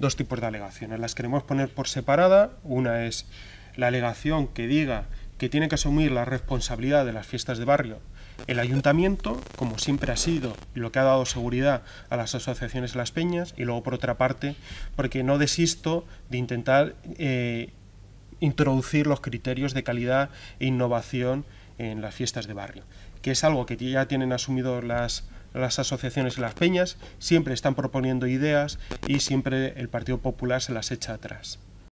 dos tipos de alegaciones. Las queremos poner por separada. Una es la alegación que diga que tiene que asumir la responsabilidad de las fiestas de barrio el ayuntamiento, como siempre ha sido lo que ha dado seguridad a las asociaciones las peñas, y luego por otra parte, porque no desisto de intentar eh, introducir los criterios de calidad e innovación en las fiestas de barrio, que es algo que ya tienen asumido las las asociaciones y las peñas siempre están proponiendo ideas y siempre el Partido Popular se las echa atrás.